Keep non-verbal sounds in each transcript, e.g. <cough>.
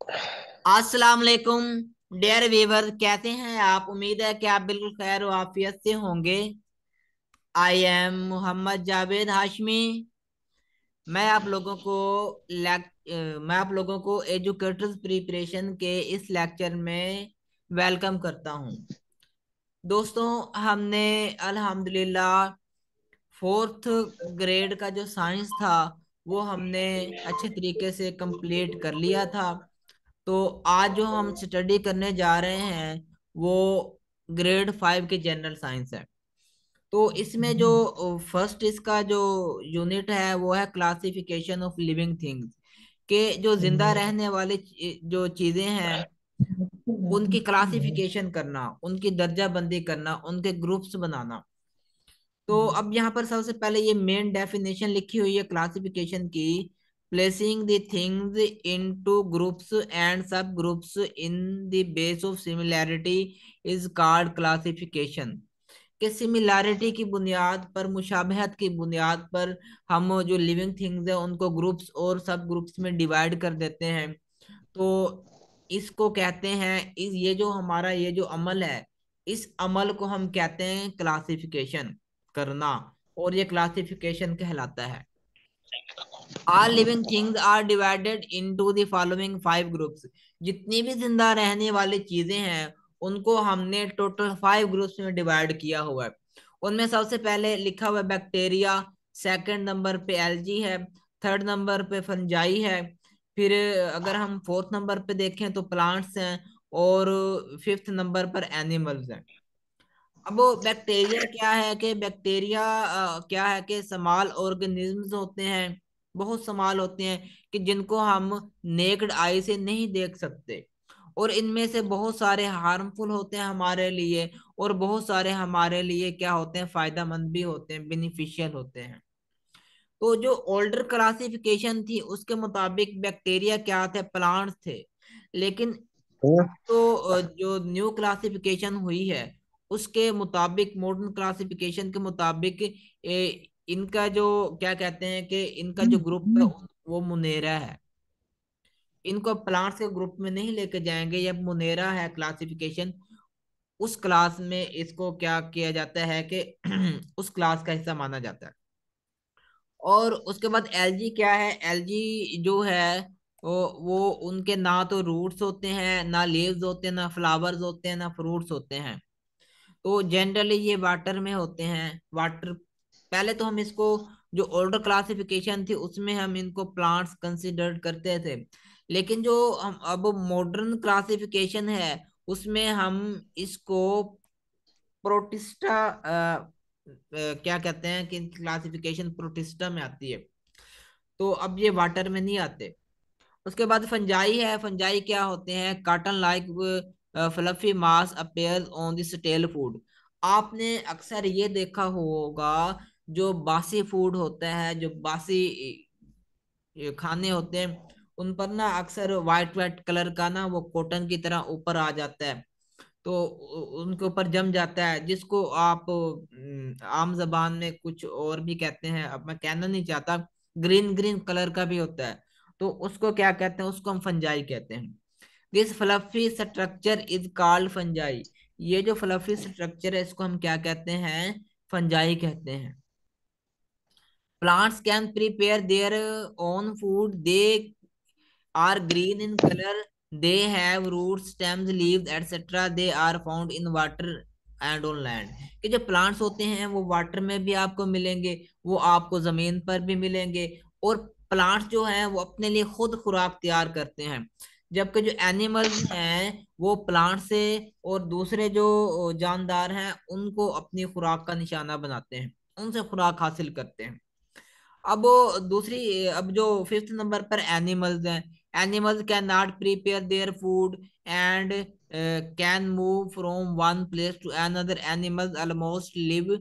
अस्सलाम वालेकुम dear Weaver कैसे हैं आप उम्मीद है कि आप बिल्कुल खैर वाफियत से होंगे आई एम मोहम्मद जावेद हाशमी मैं आप लोगों को मैं आप लोगों को एजुकेटर्स प्रिपरेशन के इस लेक्चर में वेलकम करता हूं दोस्तों हमने अल्हम्दुलिल्लाह फोर्थ ग्रेड का जो साइंस था वो हमने अच्छे तरीके से कंप्लीट कर लिया था तो आज जो हम स्टडी करने जा रहे हैं वो ग्रेड फाइव के जनरल साइंस है तो इसमें जो फर्स्ट इसका जो यूनिट है वो है क्लासिफिकेशन ऑफ लिविंग थिंग्स के जो जिंदा हम्म। रहने वाले जो चीजें हैं उनकी क्लासिफिकेशन करना उनकी दर्जा बंदी करना उनके ग्रुप्स बनाना तो हम्म। अब यहाँ पर सबसे पहले ये मेन डेफिनेशन लिखी हुई है क्लासिफिकेशन की placing the things into groups and subgroups in the base of similarity is called classification के सिमिलैरिटी की बुनियाद पर मुशाबहत की बुनियाद पर हम जो लिविंग थिंग्स हैं उनको ग्रुप्स और सब ग्रुप्स में डिवाइड कर देते हैं तो इसको कहते हैं इस ये जो हमारा ये जो अमल है इस अमल को हम कहते हैं क्लासिफिकेशन करना और ये क्लासिफिकेशन कहलाता है are living things are divided into the following five groups जितनी भी जिंदा रहने वाली चीजें हैं उनको हमने टोटल फाइव ग्रुप्स में डिवाइड किया हुआ है उनमें सबसे पहले लिखा हुआ बैक्टीरिया सेकंड नंबर पे एलजी है थर्ड नंबर पे फंजाई है फिर अगर हम फोर्थ नंबर पे देखें तो प्लांट्स हैं और फिफ्थ नंबर पर एनिमल्स हैं अब बैक्टीरिया क्या है कि बैक्टीरिया क्या है कि समाल ऑर्गेनिजम्स होते हैं बहुत समाल होते हैं कि जिनको हम नेकड आई से नहीं देख सकते और इनमें से बहुत सारे हार्मफुल होते हैं हमारे लिए और बहुत सारे हमारे लिए क्या होते हैं फायदा मंद भी होते हैं बेनिफिशियल होते हैं तो जो ओल्डर क्लासिफिकेशन थी उसके मुताबिक बैक्टीरिया क्या थे प्लांट्स थे लेकिन तो, तो जो न्यू क्लासिफिकेशन हुई है उसके मुताबिक मॉडर्न क्लासिफिकेशन के मुताबिक इनका जो क्या कहते हैं कि इनका जो ग्रुप है हम्म, वो मुनेरा है इनको प्लांट्स के ग्रुप में नहीं लेके जाएंगे ये मुनेरा है क्लासिफिकेशन उस क्लास में इसको क्या किया जाता है कि <clears throat> उस क्लास का हिस्सा माना जाता है और उसके बाद एलजी क्या है एलजी जो है वो वो उनके ना तो रूट्स होते हैं ना लीव्स होते हैं ना फ्लावर्स होते हैं ना फ्रूट्स होते हैं तो जनरली ये वाटर में होते हैं वाटर पहले तो हम इसको जो ओल्डर क्लासिफिकेशन थी उसमें हम इनको प्लांट्स कंसिडर करते थे लेकिन जो हम अब मॉडर्न क्लासिफिकेशन है उसमें हम इसको प्रोटिस्टा क्या कहते हैं कि क्लासिफिकेशन प्रोटिस्टा में आती है तो अब ये वाटर में नहीं आते उसके बाद फंजाई है फंजाई क्या होते हैं cotton like fluffy mass appear on this stale food आपने अक्सर ये देखा होगा जो बासी फूड होता है जो बासी खाने होते हैं उन पर ना अक्सर व्हाइट वाइट कलर का ना वो कॉटन की तरह ऊपर आ जाता है तो उनके ऊपर जम जाता है जिसको आप आम जबान में कुछ और भी कहते हैं अब मैं कहना नहीं चाहता ग्रीन ग्रीन कलर का भी होता है तो उसको क्या कहते हैं उसको हम फंजाई कहते हैं this fluffy structure is called fungi ये जो फ्लफी स्ट्रक्चर है इसको हम क्या कहते हैं फंजाई कहते हैं plants can prepare their own food they are green in color they have roots stems leaves etc they are found in water and on land कि जो प्लांट्स होते हैं वो वाटर में भी आपको मिलेंगे वो आपको ज़मीन पर भी मिलेंगे और प्लांट्स जो हैं वो अपने लिए खुद खुराक तैयार करते हैं जबकि जो एनिमल्स हैं वो प्लांट से और दूसरे जो जानदार हैं उनको अपनी खुराक का निशाना बनाते हैं उनसे खुराक हासिल करते हैं अब दूसरी अब जो फिफ्थ नंबर पर एनिमल्स हैं animals can not prepare their food and can move from one place to another animals almost live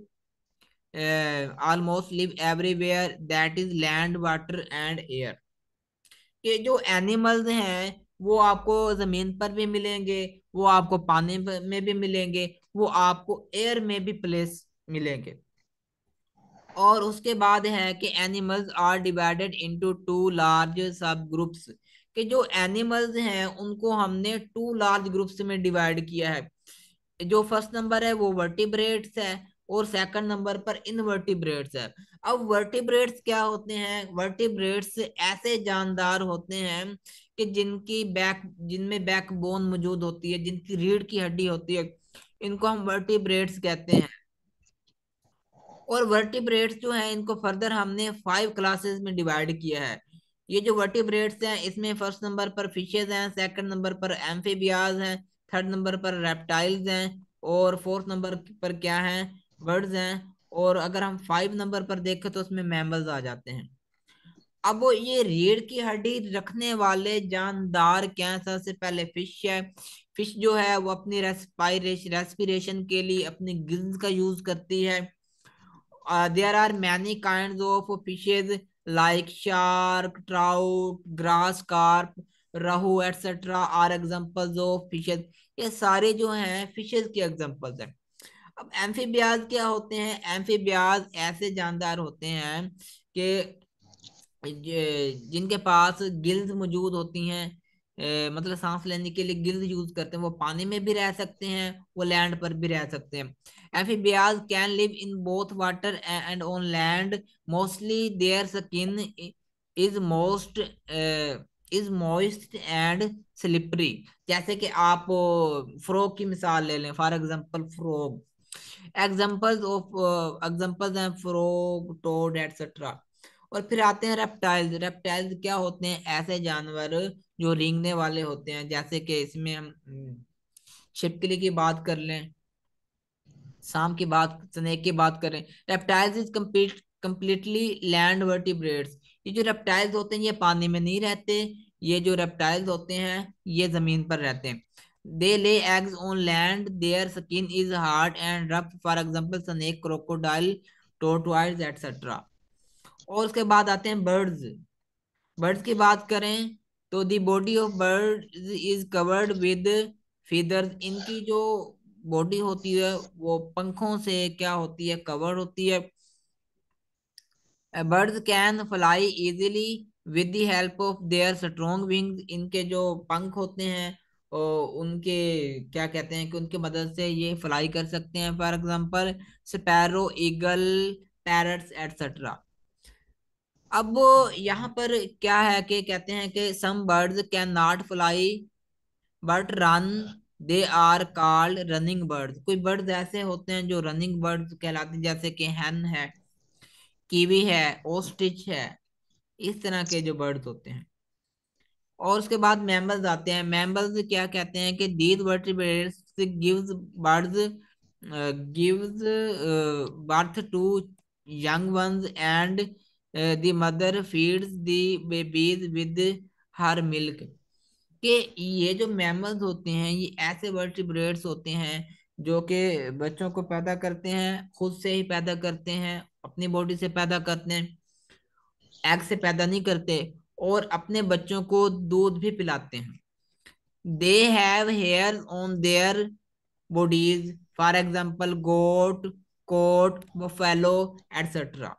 almost live everywhere that is land water and air ये जो एनिमल्स हैं वो आपको जमीन पर भी मिलेंगे वो आपको पानी में भी मिलेंगे वो आपको एयर में भी प्लेस मिलेंगे और उसके बाद है कि animals are divided into two large sub groups कि जो एनिमल्स हैं उनको हमने टू लार्ज ग्रुप्स में डिवाइड किया है जो फर्स्ट नंबर है वो वर्टिब्रेट्स है और सेकंड नंबर पर इनवर्टिब्रेट्स है अब वर्टिब्रेट्स क्या होते हैं वर्टिब्रेट्स ऐसे जानदार होते हैं कि जिनकी बैक जिनमें बैक बोन मौजूद होती है जिनकी रीढ़ की हड्डी होती है इनको हम वर्टिब्रेट्स कहते हैं और वर्टिब्रेट्स जो हैं इनको फर्दर हमने फाइव क्लासेस में डिवाइड किया है ये जो वर्टिब्रेट्स हैं इसमें फर्स्ट नंबर पर फिशेज हैं सेकंड नंबर पर एम्फेबियाज हैं थर्ड नंबर पर रेप्टाइल्स हैं और फोर्थ नंबर पर क्या है बर्ड्स हैं और अगर हम फाइव नंबर पर देखें तो उसमें मैमल्स आ जाते हैं अब ये रीढ़ की हड्डी रखने वाले जानदार क्या सबसे पहले फिश है फिश जो है वो अपनी रेस्पायरेश रेस्पिरेशन के लिए अपनी गिल्स का यूज करती है there are many kind of fishes like shark trout grass carp rohu etcetera are examples of fishes ये सारे जो हैं फिशेज के एग्जाम्पल्स हैं अब एम्फीबियाज क्या होते हैं ब्याज ऐसे जानदार होते हैं कि जिनके पास गिल्स मौजूद होती हैं मतलब सांस लेने के लिए गिल्स यूज करते हैं वो पानी में भी रह सकते हैं वो लैंड पर भी रह सकते हैं amphibians can live in both water and on land mostly their skin is most uh, is moist and slippery jaise ki aap frog ki misal le le for example frog examples of uh, examples are frog toad etc और फिर आते हैं reptiles reptiles क्या होते हैं ऐसे जानवर जो रिंगने वाले होते हैं जैसे कि इसमें हम छिपकली की बात कर लें शाम की बात स्नेक की बात करें reptiles is complete completely land vertebrates ये जो रेप्टाइल्स होते हैं ये पानी में नहीं रहते ये जो रेप्टाइल्स होते हैं ये जमीन पर रहते हैं they lay eggs on land their skin is hard and rough for example snake crocodile tortoise etcetera और उसके बाद आते हैं बर्ड्स बर्ड्स की बात करें तो the body of bird is covered with feathers इनकी जो बॉडी होती है वो पंखों से क्या होती है कवर होती है bird can fly easily with help of their strong wing इनके जो पंख होते हैं उनके क्या कहते हैं कि उनके मदद से ये फ्लाई कर सकते हैं for example sparrow eagle parrots etcetera अब यहाँ पर क्या है कि कहते हैं कि some birds can not fly but run they are called running bird कोई बर्ड ऐसे होते हैं जो रनिंग बर्ड कहलाते हैं जैसे कि हैन है कीवी है ओस्टिच है इस तरह के जो बर्ड होते हैं और उसके बाद मैमल्स आते हैं मैमल्स क्या कहते हैं कि these vertebrates gives birds gives birth to young ones and the mother feeds the babies with her milk कि ये जो मैमल्स होते हैं ये ऐसे वर्टिब्रेट्स होते हैं जो कि बच्चों को पैदा करते हैं खुद से ही पैदा करते हैं अपनी बॉडी से पैदा करते हैं एग से पैदा नहीं करते और अपने बच्चों को दूध भी पिलाते हैं they have hair on their bodies for example goat coat buffalo etcetera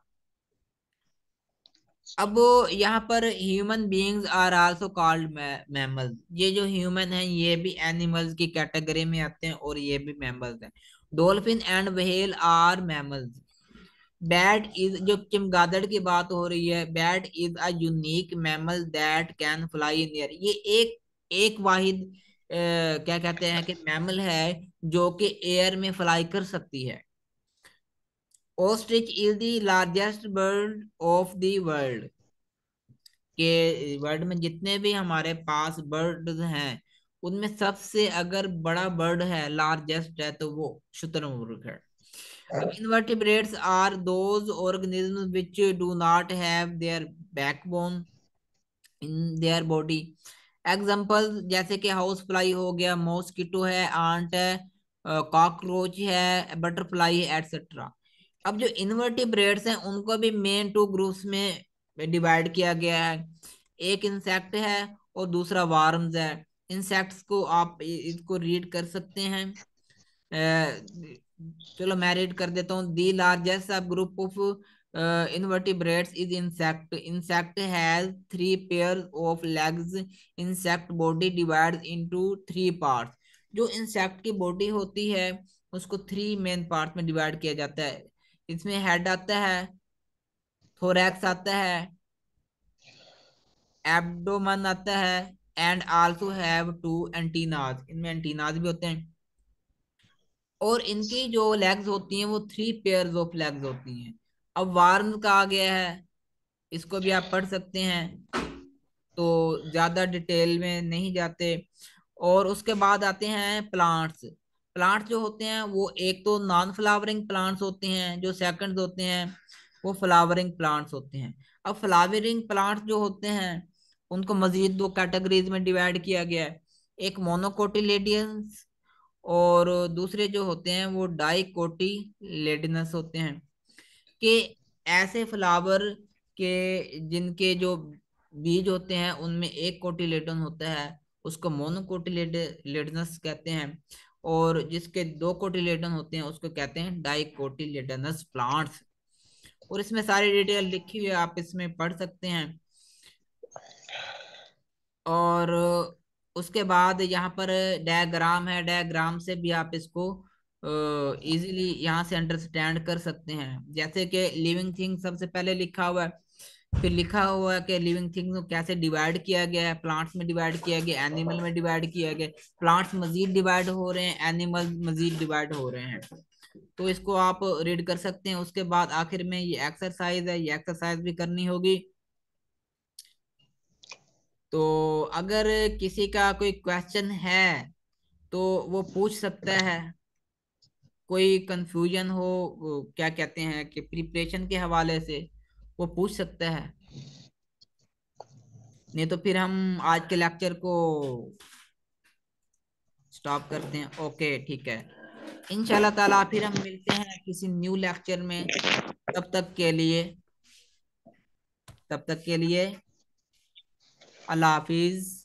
अब यहाँ पर human beings are also called mammals ये जो ह्यूमन हैं ये भी एनिमल्स की कैटेगरी में आते हैं और ये भी मैमल्स हैं dolphin and whale are mammals bat is जो चमगादड़ की बात हो रही है bat is a unique mammal that can fly in air ये एक एक वाहिद ए, क्या कहते हैं कि मैमल है जो कि एयर में फ्लाई कर सकती है ostrich is the largest bird of the world के वर्ल्ड में जितने भी हमारे पास बर्ड्स हैं उनमें सबसे अगर बड़ा बर्ड है लार्जेस्ट है तो वो शुतुरमुर्ग है invertebrates are those organism which do not have their backbone in their body example जैसे कि हाउस फ्लाई हो गया मॉस्किटो है आंट है कॉकरोच है बटरफ्लाई एटसेट्रा अब जो इन्वर्टिव रेड्स हैं उनको भी मेन टू ग्रुप्स में डिवाइड किया गया है एक इंसेक्ट है और दूसरा वार्म्स है इंसेक्ट्स को आप इसको रीड कर सकते हैं चलो मैं रीड कर देता हूँ the largest sub group of invertebrates is insect insect has three pair of legs insect body divide into three parts जो इंसेक्ट की बॉडी होती है उसको थ्री मेन पार्ट में डिवाइड किया जाता है इसमें हेड आता है थोरैक्स आता है एब्डोमन आता है and also have two antennas इनमें एंटीनाज भी होते हैं और इनकी जो लेग्स होती हैं वो थ्री पेयर ऑफ लेग्स होती हैं अब वार्म आ गया है इसको भी आप पढ़ सकते हैं तो ज़्यादा डिटेल में नहीं जाते और उसके बाद आते हैं प्लांट्स प्लांट्स जो होते हैं वो एक तो नॉन फ्लावरिंग प्लांट्स होते हैं जो सेकंड होते हैं वो फ्लावरिंग प्लांट्स होते हैं अब फ्लावरिंग प्लांट्स जो होते हैं उनको मजीद दो कैटेगरीज में डिवाइड किया गया है एक मोनोकोटिलेडियंस और दूसरे जो होते हैं वो डाइकोटिलेडिनस होते हैं कि ऐसे फ्लावर के जिनके जो बीज होते हैं उनमें एक कोटिलेडन होता है उसको मोनोकोटिलेडनस कहते हैं और जिसके दो कोटिलेडन होते हैं उसको कहते हैं डाइकोटिलेडनस प्लांट्स और इसमें सारी डिटेल लिखी हुई है आप इसमें पढ़ सकते हैं और उसके बाद यहाँ पर डायग्राम है डायग्राम से भी आप इसको इजीली यहाँ से अंडरस्टैंड कर सकते हैं जैसे कि लिविंग थिंग सबसे पहले लिखा हुआ है फिर लिखा हुआ कि लिविंग थिंग्स को कैसे डिवाइड किया गया है प्लांट्स में डिवाइड किया गया एनिमल में डिवाइड किया गया प्लांट्स मजीद डिवाइड हो रहे हैं एनिमल मजीद डिवाइड हो रहे हैं तो इसको आप रीड कर सकते हैं उसके बाद आखिर में ये एक्सरसाइज है ये एक्सरसाइज भी करनी होगी तो अगर किसी का कोई क्वेश्चन है तो वो पूछ सकता है कोई कंफ्यूजन हो क्या कहते हैं कि प्रिपरेशन के हवाले से वो पूछ सकते हैं नहीं तो फिर हम आज के लेक्चर को स्टॉप करते हैं ओके ठीक है इनशाला ताला फिर हम मिलते हैं किसी न्यू लेक्चर में तब तक के लिए तब तक के लिए अल्लाह हाफिज़